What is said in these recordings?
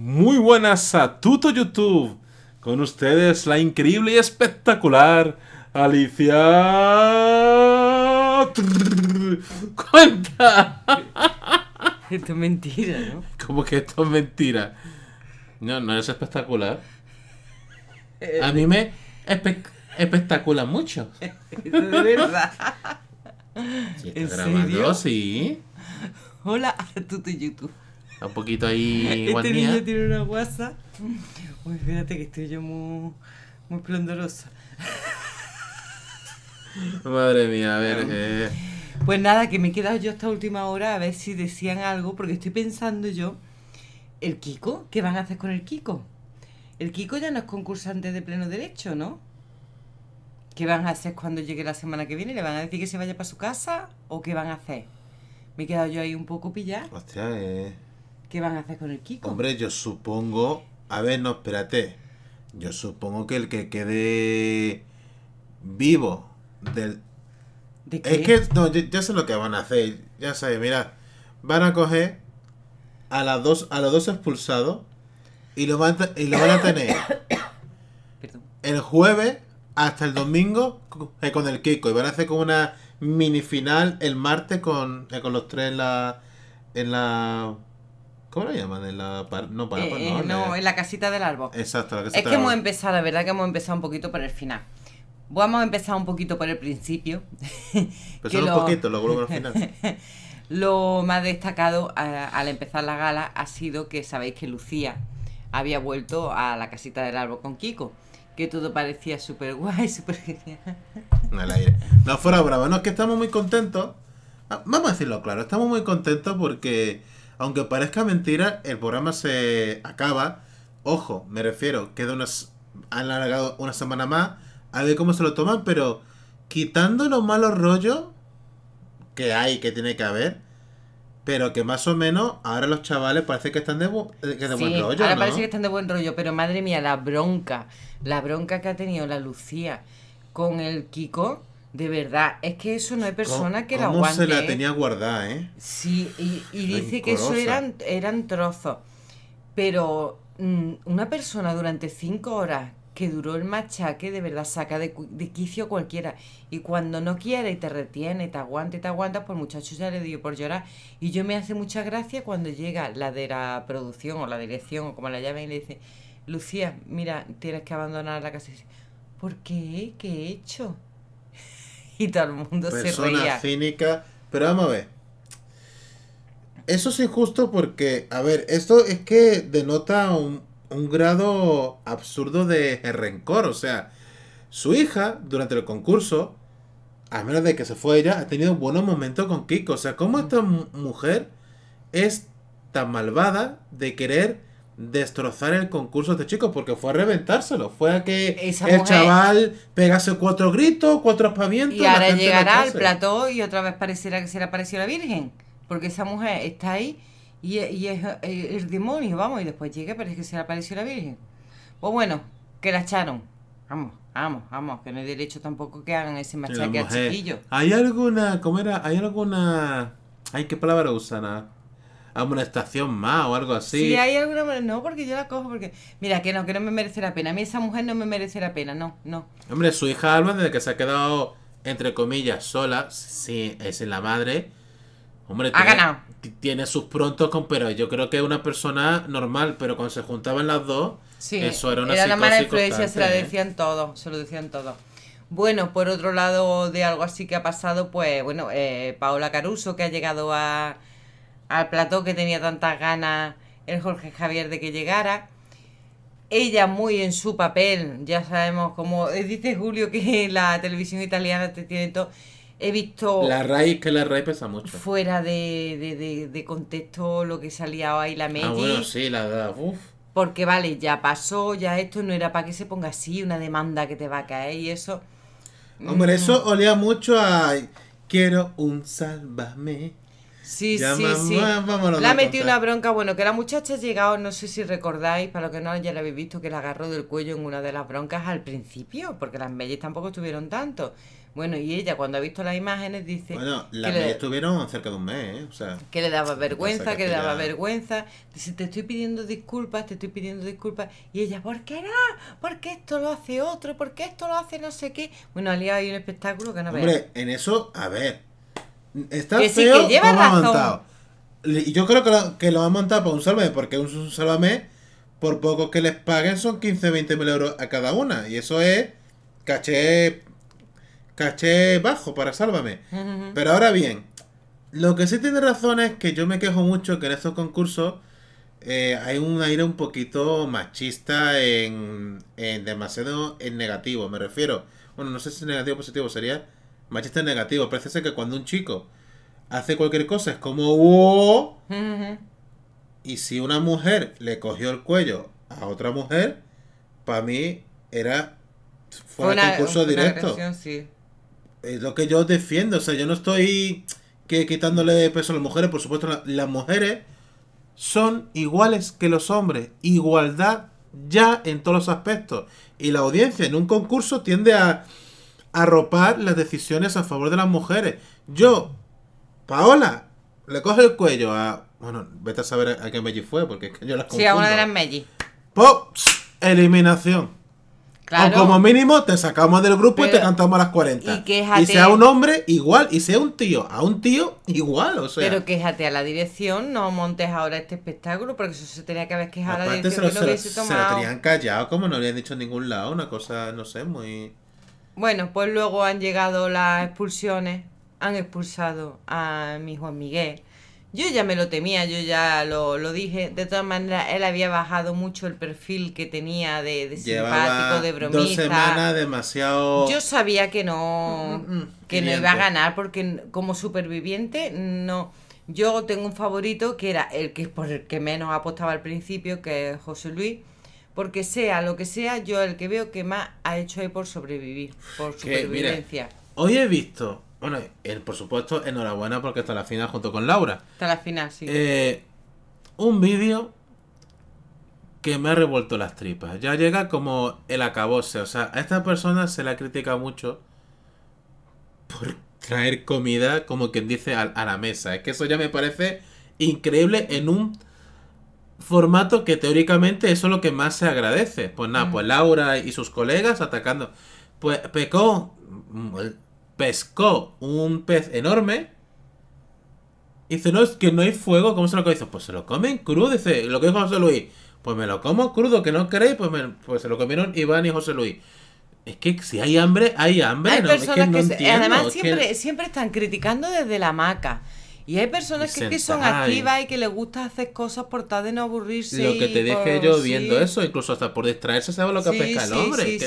Muy buenas a Tuto YouTube. Con ustedes la increíble y espectacular Alicia. ¡Cuenta! Esto es mentira, ¿no? ¿Cómo que esto es mentira? No, no es espectacular. Eh. A mí me espectacula mucho. Eso verdad. ¿Sí ¿En Sí. Hola a Tuto YouTube un poquito ahí Este niño tiene una guasa. Uy, fíjate que estoy yo muy, muy plondorosa. Madre mía, a ver. Eh. Pues nada, que me he quedado yo esta última hora a ver si decían algo, porque estoy pensando yo, ¿el Kiko? ¿Qué van a hacer con el Kiko? El Kiko ya no es concursante de pleno derecho, ¿no? ¿Qué van a hacer cuando llegue la semana que viene? ¿Le van a decir que se vaya para su casa o qué van a hacer? Me he quedado yo ahí un poco pillada. Hostia, eh. ¿Qué van a hacer con el Kiko? Hombre, yo supongo. A ver, no, espérate. Yo supongo que el que quede vivo del. ¿De Es que no, yo, sé lo que van a hacer. Ya sabes, mira. Van a coger a, las dos, a los dos expulsados y lo van, y van a tener el jueves hasta el domingo eh, con el Kiko. Y van a hacer como una mini final el martes con, eh, con los tres en la. En la ¿Cómo lo llaman? En la eh, no, en la casita del árbol. Exacto, la Es que hemos empezado, la verdad que hemos empezado un poquito por el final. Vamos a empezar un poquito por el principio. Pero solo un poquito, luego por al final. lo más destacado al empezar la gala ha sido que sabéis que Lucía había vuelto a la casita del árbol con Kiko que todo parecía súper guay, súper genial. No, aire. no fuera brava, no, es que estamos muy contentos. Ah, vamos a decirlo claro, estamos muy contentos porque aunque parezca mentira, el programa se acaba. Ojo, me refiero, queda unas. Han alargado una semana más. A ver cómo se lo toman, pero quitando los malos rollos que hay, que tiene que haber. Pero que más o menos ahora los chavales parece que están de, eh, de buen rollo. Ahora parece que están de buen rollo, pero madre mía, la bronca. La bronca que ha tenido la Lucía con el Kiko de verdad, es que eso no hay persona que la aguante. ¿Cómo se la tenía guardada, eh? Sí, y, dice que eso eran, eran trozos. Pero mm, una persona durante cinco horas que duró el machaque, de verdad saca de, de quicio cualquiera. Y cuando no quiere y te retiene, te aguanta y te aguanta, pues muchachos ya le dio por llorar. Y yo me hace mucha gracia cuando llega la de la producción o la dirección o como la llamen y le dice, Lucía, mira, tienes que abandonar la casa. ¿Por qué? ¿Qué he hecho? y todo el mundo se reía. cínica. Pero vamos a ver. Eso es injusto porque, a ver, esto es que denota un, un grado absurdo de rencor. O sea, su hija, durante el concurso, a menos de que se fue ella, ha tenido buenos momentos con Kiko. O sea, ¿cómo esta mujer es tan malvada de querer destrozar el concurso de este chicos porque fue a reventárselo. Fue a que el chaval pegase cuatro gritos, cuatro aspavientos. Y ahora llegará al plató y otra vez pareciera que se le apareció la Virgen. Porque esa mujer está ahí y, es eh, el, demonio, vamos, y después llegue, pero que se le apareció la Virgen. Pues bueno, que la echaron. Vamos, vamos, vamos, que no hay derecho tampoco que hagan ese machaque chiquillo. ¿Hay alguna, cómo era? ¿Hay alguna, hay qué palabra usan? Ah, a una estación más o algo así. Si hay alguna no, porque yo la cojo, porque mira, que no, que no me merece la pena. A mí esa mujer no me merece la pena, no, no. Hombre, su hija Alma, desde que se ha quedado, entre comillas, sola, sí, es la madre. Hombre, tiene, sus prontos, con, pero yo creo que es una persona normal, pero cuando se juntaban las dos, eso era una Era la mala influencia, se la ¿eh? decían todo se lo decían todos. Bueno, por otro lado de algo así que ha pasado, pues bueno, eh, Paola Caruso, que ha llegado a, al plató que tenía tantas ganas el Jorge Javier de que llegara. Ella muy en su papel, ya sabemos, como eh, dice Julio, que la televisión italiana te tiene todo. He visto. La raíz, que la raíz pesa mucho. Fuera de, contexto lo que salía ahí la media Ah, sí, la. verdad, uff. Porque vale, ya pasó, ya esto no era para que se ponga así una demanda que te va a caer y eso. Hombre, eso mm. olía mucho a. Quiero un sálvame. Sí, sí, sí. La metí una bronca, bueno, que la muchacha ha llegado, no sé si recordáis, para los que no ya la habéis visto, que la agarró del cuello en una de las broncas al principio, porque las mellis tampoco estuvieron tanto. Bueno, y ella cuando ha visto las imágenes dice... Bueno, las mellis estuvieron cerca de un mes, ¿eh? O sea, que le daba vergüenza, que, le daba vergüenza. Dice, te estoy pidiendo disculpas, te estoy pidiendo disculpas. Y ella, ¿por qué no? ¿Por qué esto lo hace otro? ¿Por qué esto lo hace no sé qué? Bueno, ha hay un espectáculo que no Hombre, en eso, a ver, Está feo que lleva razón. Yo creo que lo, que han montado para un sálvame, porque un sálvame, por poco que les paguen, son 15, 20 mil euros a cada una. Y eso es caché, caché bajo para sálvame. Pero ahora bien, lo que sí tiene razón es que yo me quejo mucho que en estos concursos eh, hay un aire un poquito machista en, en demasiado en negativo, me refiero. Bueno, no sé si negativo o positivo sería Machista negativo. Parece ser que cuando un chico hace cualquier cosa es como Y si una mujer le cogió el cuello a otra mujer, para mí era. Fue un concurso directo. Es lo que yo defiendo. O sea, yo no estoy que quitándole peso a las mujeres. Por supuesto, las mujeres son iguales que los hombres. Igualdad ya en todos los aspectos. Y la audiencia en un concurso tiende a arropar las decisiones a favor de las mujeres. Yo, Paola, le coge el cuello a. Bueno, vete a saber a, qué Melly fue, porque es yo las confundo. Sí, a una de las Melly. ¡Pops! Eliminación. Claro. O como mínimo te sacamos del grupo y te cantamos a las 40. Y, sea un hombre, igual. Y sea un tío, a un tío, igual. O sea. Pero quéjate a la dirección, no montes ahora este espectáculo, porque eso se tenía que haber quejado la dirección. Se lo, se lo tenían callado, como no habían dicho en ningún lado. Una cosa, no sé, muy. Bueno, pues luego han llegado las expulsiones, han expulsado a mi Juan Miguel. Yo ya me lo temía, yo ya lo, lo dije. De todas maneras, él había bajado mucho el perfil que tenía de, simpático, de bromista. Dos semanas demasiado. Yo sabía que no, mm, mm, mm, que no iba a ganar porque como superviviente no. Yo tengo un favorito que era el que por el que menos apostaba al principio, que es José Luis porque sea lo que sea, yo el que veo que más ha hecho ahí por sobrevivir, por supervivencia. hoy he visto, bueno, por supuesto, enhorabuena porque está la final junto con Laura. Está la final, sí. Eh, un vídeo que me ha revuelto las tripas. Ya llega como el acabose. O sea, a esta persona se la critica mucho por traer comida, como quien dice, a, a la mesa. Es que eso ya me parece increíble en un formato que teóricamente eso es lo que más se agradece. Pues nada, pues Laura y sus colegas atacando. Pues pecó, mm, pescó un pez enorme. Y dice, no, es que no hay fuego, ¿cómo se lo comen? Pues se lo comen crudo, dice, lo que dijo José Luis. Pues me lo como crudo, que no creéis pues, pues se lo comieron Iván y José Luis. Es que si hay hambre, hay hambre. que, además siempre, siempre están criticando desde la hamaca. Y hay personas que, son activas y que les gusta hacer cosas por tal de no aburrirse. Lo que te dije yo viendo eso, incluso hasta por distraerse, sabe lo que ha pesca el hombre?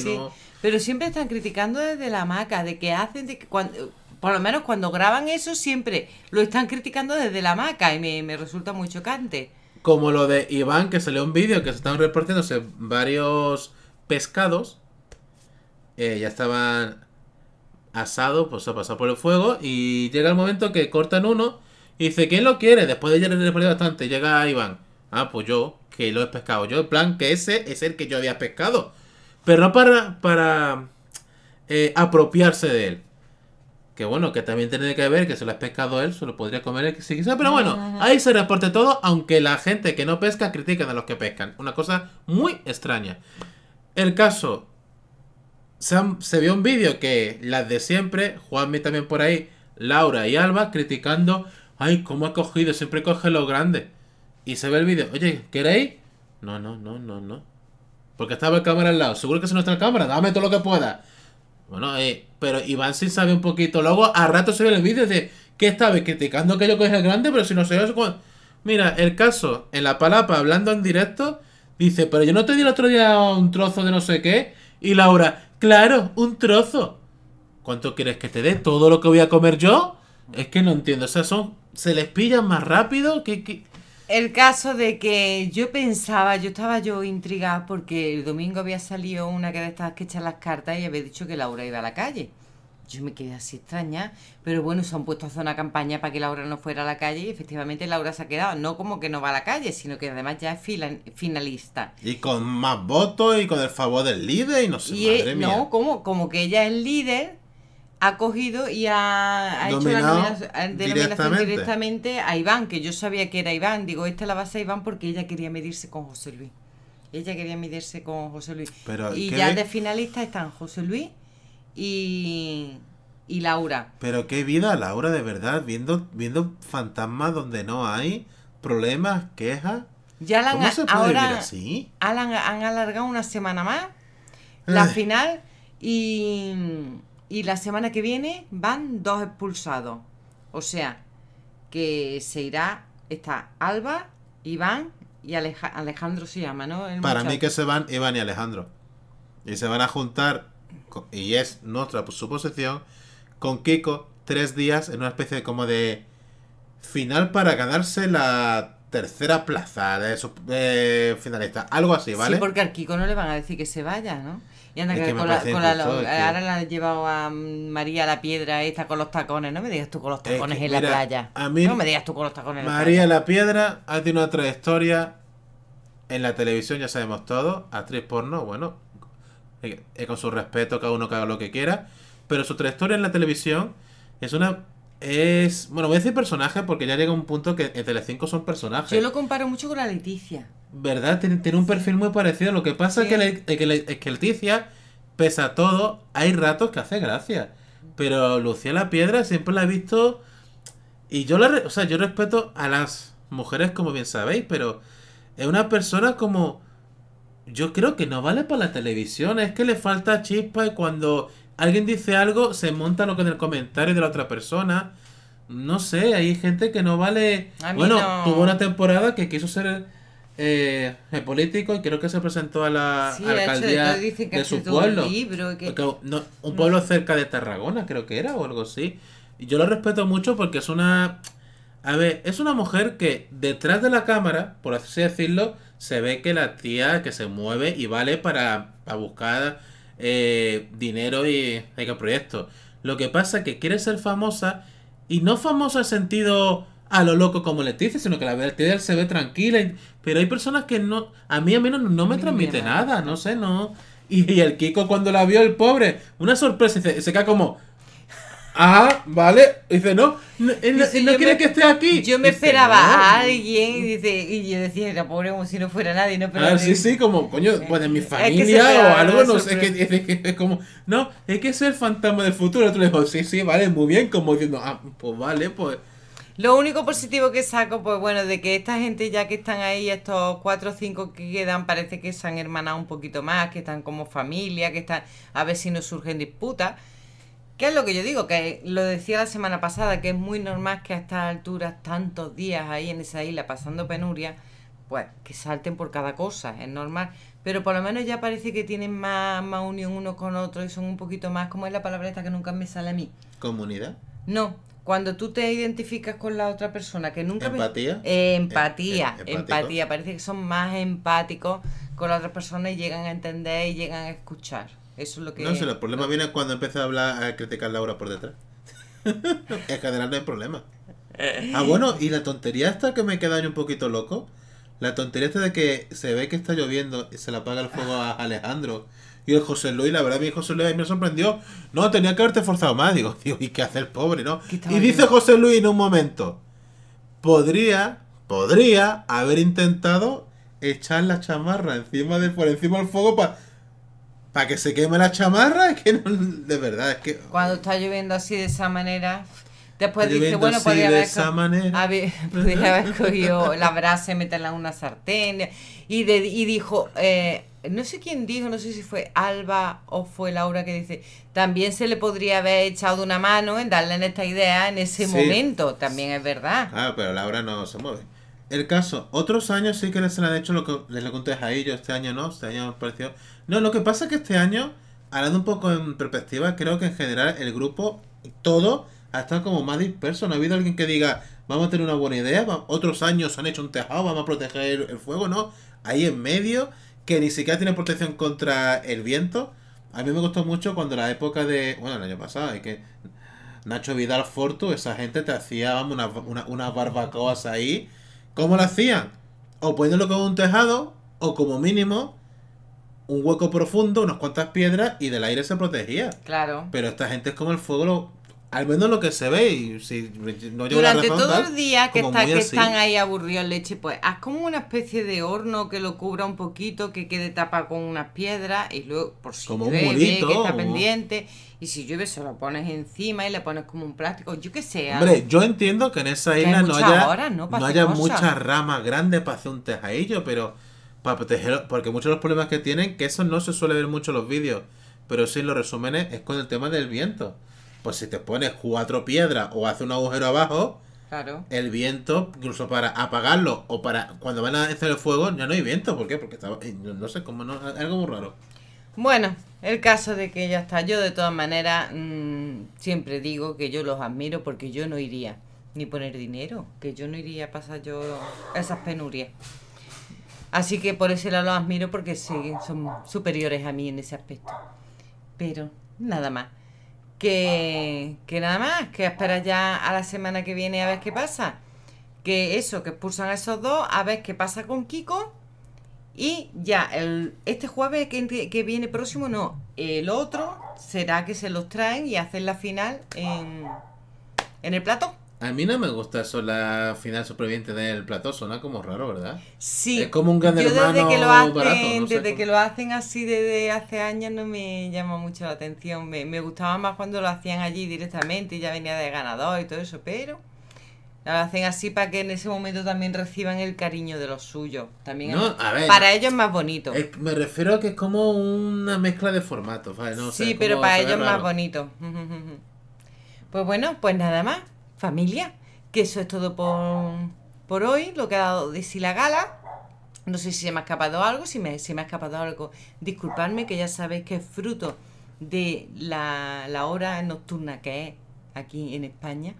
Pero siempre están criticando desde la hamaca, de que hacen, de que por lo menos cuando graban eso, siempre lo están criticando desde la hamaca y me, resulta muy chocante. Como lo de Iván, que salió un vídeo que se están repartiéndose varios pescados. Eh, ya estaban asados, pues ha pasado por el fuego. Y llega el momento que cortan uno y dice, ¿quién lo quiere? Después de ya le bastante. Llega Iván. Ah, pues yo, que lo he pescado. Yo, en plan, que ese es el que yo había pescado. Pero no para, para eh, apropiarse de él. Que bueno, que también tiene que ver que se lo ha pescado él, se lo podría comer él, si Pero bueno, ahí se reporte todo, aunque la gente que no pesca critica a los que pescan. Una cosa muy extraña. El caso, se, se vio un vídeo que las de siempre, Juanmi también por ahí, Laura y Alba criticando ay, ¿cómo ha cogido? Siempre coge los grandes. Y se ve el vídeo, oye, ¿queréis? No, no, no, no, no. Porque estaba la cámara al lado. Seguro que es nuestra cámara, dame todo lo que pueda. Bueno, eh, pero Iván sí sabe un poquito. Luego a rato se ve el vídeo de ¿Qué estaba criticando que yo cogí el grande, pero si no sé ve Mira, el caso, en la palapa, hablando en directo, dice, pero yo no te di el otro día un trozo de no sé qué. Y Laura, claro, un trozo. ¿Cuánto quieres que te dé? ¿Todo lo que voy a comer yo? Es que no entiendo. O sea, son se les pilla más rápido que... El caso de que yo pensaba, yo estaba yo intrigada porque el domingo había salido una que estaba estas que las cartas y había dicho que Laura iba a la calle. Yo me quedé así extraña, pero bueno, se han puesto a hacer una campaña para que Laura no fuera a la calle y efectivamente Laura se ha quedado, no como que no va a la calle, sino que además ya es finalista. Y con más votos y con el favor del líder y no sé, y madre mía. No, como, como que ella es líder ha cogido y ha, hecho la denominación directamente. a Iván, que yo sabía que era Iván. Digo, esta la base a Iván porque ella quería medirse con José Luis. Ella quería medirse con José Luis. y ya de finalistas están José Luis y, Laura. Pero qué vida, Laura, de verdad, viendo, viendo fantasmas donde no hay problemas, quejas. Ya la han, se vivir así? han alargado una semana más la final y y la semana que viene van dos expulsados. O sea, que se irá, está Alba, Iván y Alejandro se llama, ¿no? Para mí que se van Iván y Alejandro. Y se van a juntar, y es nuestra suposición, con Kiko tres días en una especie de, como de final para ganarse la tercera plaza de, su, de finalista. Algo así, ¿vale? Sí, porque al Kiko no le van a decir que se vaya, ¿no? Y anda, que con, con ahora la han llevado a María la Piedra esta con los tacones. No me digas tú con los tacones en la playa. no me digas tú con los tacones María la, Piedra ha tenido una trayectoria en la televisión, ya sabemos todo. Actriz porno, bueno, eh, eh, con su respeto, cada uno que haga lo que quiera. Pero su trayectoria en la televisión es una es. Bueno, voy a decir personaje porque ya llega un punto que en Telecinco son personajes. Yo lo comparo mucho con la Leticia. ¿Verdad? Tiene, un perfil muy parecido. Lo que pasa es, que la que pese a todo, hay ratos que hace gracia. Pero Lucía la Piedra siempre la he visto. Y yo la. o sea, yo respeto a las mujeres, como bien sabéis, pero es una persona como. Yo creo que no vale para la televisión. Es que le falta chispa y cuando alguien dice algo, se monta lo que en el comentario de la otra persona. No sé, hay gente que no vale. bueno, tuvo una temporada que quiso ser eh, es político y creo que se presentó a la alcaldía de su pueblo. Un, mm. pueblo cerca de Tarragona, creo que era, o algo así. Y yo lo respeto mucho porque es una... A ver, es una mujer que detrás de la cámara, por así decirlo, se ve que la tía que se mueve y vale para, para buscar eh, dinero y hay que proyectos. Lo que pasa es que quiere ser famosa y no famosa en sentido a lo loco como dice, sino que la verdad él se ve tranquila. pero hay personas que no, a mí al menos no me transmite nada, no sé, no. Y, el Kiko cuando la vio, el pobre, una sorpresa, se, cae como... Ah, vale. Dice, no, no, no, quiere que esté aquí. Yo me esperaba a alguien y, dice, y yo decía, era pobre como si no fuera nadie. No, pero sí, sí, como, coño, pues de mi familia o algo, no sé, es, que, es, como, no, es que es el fantasma del futuro. Otro le dijo, sí, sí, vale, muy bien, como diciendo, ah, pues vale, pues lo único positivo que saco, pues bueno, de que esta gente ya que están ahí, estos cuatro o cinco que quedan, parece que se han hermanado un poquito más, que están como familia, que están a ver si no surgen disputas. ¿Qué es lo que yo digo? Que lo decía la semana pasada, que es muy normal que a estas alturas, tantos días ahí en esa isla pasando penuria, pues que salten por cada cosa, es normal. Pero por lo menos ya parece que tienen más, más unión uno con otro y son un poquito más, como es la palabra esta que nunca me sale a mí? ¿Comunidad? No, cuando tú te identificas con la otra persona, que nunca... ¿Empatía? Eh, empatía, ¿Em-, empatía. Parece que son más empáticos con la otra persona y llegan a entender y llegan a escuchar. Eso es lo que... No, sé el problema viene cuando empieza a hablar, a criticar a Laura por detrás. que general no hay problema. Ah, bueno, y la tontería esta que me queda un poquito loco. La tontería esta de que se ve que está lloviendo y se le apaga el fuego a Alejandro y el José Luis, la verdad, mi José Luis me sorprendió. No, tenía que haberte forzado más. Digo, tío, ¿y qué hace pobre, no? Y dice José Luis en un momento: Podría, podría haber intentado echar la chamarra encima de, por encima del fuego para para que se queme la chamarra, es que no, de verdad, es que... Cuando está lloviendo así de esa manera... Después dice, bueno, ah, podría haber, cogido la brasa y meterla en una sartén. Y, de, dijo, eh, no sé quién dijo, no sé si fue Alba o fue Laura que dice, también se le podría haber echado una mano en darle en esta idea en ese momento, también es verdad. Ah, pero Laura no se mueve. El caso, otros años sí que les han hecho lo que les lo conté a ellos, este año no, este año me pareció... No, lo que pasa es que este año, hablando un poco en perspectiva, creo que en general el grupo, todo ha estado como más disperso. No ha habido alguien que diga, vamos a tener una buena idea, otros años han hecho un tejado, vamos a proteger el fuego, ¿no? Ahí en medio, que ni siquiera tiene protección contra el viento. A mí me gustó mucho cuando la época de, bueno, el año pasado, es que Nacho Vidal Fortu, esa gente te hacía, unas una, barbacoas ahí. ¿Cómo lo hacían? O poniéndolo con un tejado, o como mínimo, un hueco profundo, unas cuantas piedras, y del aire se protegía. Claro. Pero esta gente es como el fuego lo al menos lo que se ve y si no durante todos todo días que, están ahí aburridos leche pues haz como una especie de horno que lo cubra un poquito que quede tapa con unas piedras y luego por si como un que está pendiente y si llueve se lo pones encima y le pones como un plástico yo que sé hombre yo entiendo que en esa isla no haya muchas ramas grandes para hacer un tejadillo pero para protegerlo porque muchos de los problemas que tienen que eso no se suele ver mucho en los vídeos pero si lo los resúmenes es con el tema del viento pues si te pones cuatro piedras o hace un agujero abajo, claro. el viento, incluso para apagarlo o para cuando van a hacer el fuego, ya no hay viento. ¿Por qué? Porque está, eh, no sé, cómo, algo muy raro. Bueno, el caso de que ya está. Yo de todas maneras mm, siempre digo que yo los admiro porque yo no iría ni poner dinero, que yo no iría a pasar yo esas penurias. Así que por ese lado los admiro porque sí, son superiores a mí en ese aspecto. Pero nada más. Que, nada más, que espera ya a la semana que viene a ver qué pasa. Que eso, que expulsan a esos dos, a ver qué pasa con Kiko. Y ya, el, este jueves que, que, viene próximo, no. El otro será que se los traen y hacen la final en, en el plato. A mí no me gusta eso, la final superviviente del plató, suena como raro, ¿verdad? Sí. Es como un gran desde que lo hacen, Desde que lo hacen así desde hace años no me llama mucho la atención. Me, gustaba más cuando lo hacían allí directamente y ya venía de ganador y todo eso, pero lo hacen así para que en ese momento también reciban el cariño de los suyos. También para ellos es más bonito. me refiero a que es como una mezcla de formatos, ¿vale? sí, pero para ellos es más bonito. Pues bueno, pues nada más familia, que eso es todo por, por hoy, lo que ha dado de sí la gala. No sé si se me ha escapado algo, si me, me ha escapado algo, disculpadme, que ya sabéis que es fruto de la, hora nocturna que es aquí en España.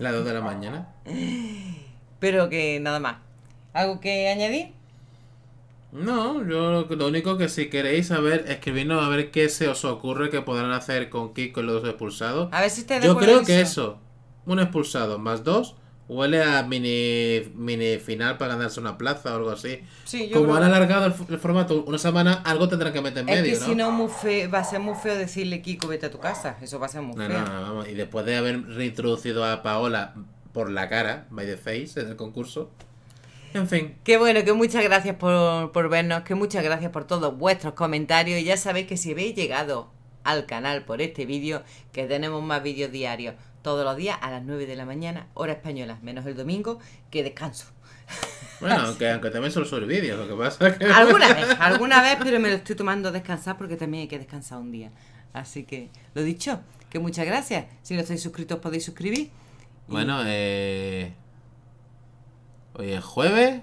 Las 2 de la mañana. Pero que nada más. ¿Algo que añadir? No, yo lo único que si queréis saber, escribirnos a ver qué se os ocurre que podrán hacer con Kiko y los expulsados. A ver si te Yo creo que eso un expulsado más dos huele a mini, mini final para ganarse una plaza o algo así. Como han alargado el, formato una semana, algo tendrán que meter en medio. Es que si no, va a ser muy feo decirle Kiko, vete a tu casa. Eso va a ser muy feo. Y después de haber reintroducido a Paola por la cara, by the face, en el concurso. En fin. Qué bueno, que muchas gracias por, por vernos, que muchas gracias por todos vuestros comentarios. Y ya sabéis que si habéis llegado al canal por este vídeo, que tenemos más vídeos diarios todos los días a las 9 de la mañana, hora española, menos el domingo, que descanso. Bueno, aunque, también solo sobre vídeos, lo que pasa Alguna vez, alguna vez, pero me lo estoy tomando a descansar porque también hay que descansar un día. Así que, lo dicho, que muchas gracias. Si no estáis suscritos podéis suscribir. Bueno, eh... Hoy es jueves.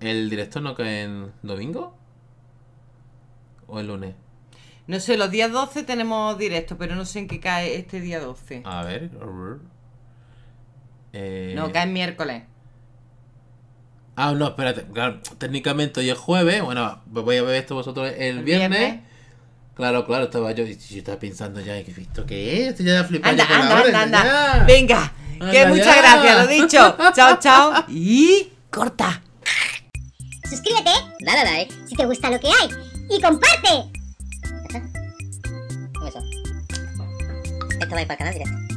¿El director no cae en domingo? ¿O el lunes? No sé, los días 12 tenemos directo, pero no sé en qué cae este día 12. A ver. Eh, no, cae miércoles. Ah, no, espérate. Claro, técnicamente hoy es jueves. Bueno, voy a ver esto vosotros el, viernes. Claro, claro, estaba yo, yo estaba pensando ya, ¿qué visto es? Esto ya Anda, anda, anda, Venga, que muchas gracias, lo dicho. chao, chao. Y corta. Suscríbete, dale like eh, si te gusta lo que hay. Y comparte. トワイパーかな。